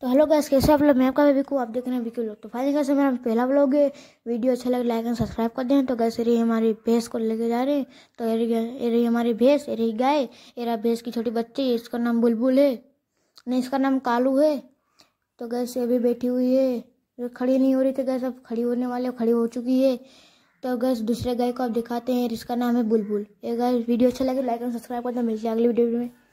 तो hello guys कैसे आप लोग मैं आपका भी को आप देख रहे हैं बिकू लोग तो फाइल कैसे मेरा पहला ब्लॉग है वीडियो अच्छा लगे लाइक एंड सब्सक्राइब कर दें तो गैस ये हमारी भैंस को लेके जा रहे हैं तो ये रही हमारी भैंस ये रही गाय एरा भैंस की छोटी बच्ची इसका नाम बुलबुल है नहीं इसका नाम कालू है तो गैस ये भी बैठी हुई है खड़ी नहीं हो रही थी गैस अब खड़ी होने वाले खड़ी हो चुकी है तो गैस दूसरे गाय को आप दिखाते हैं इसका नाम है बुलबुल ये गैस वीडियो अच्छा लगे लाइक एंड सब्सक्राइब कर दें मिलती अगली वीडियो में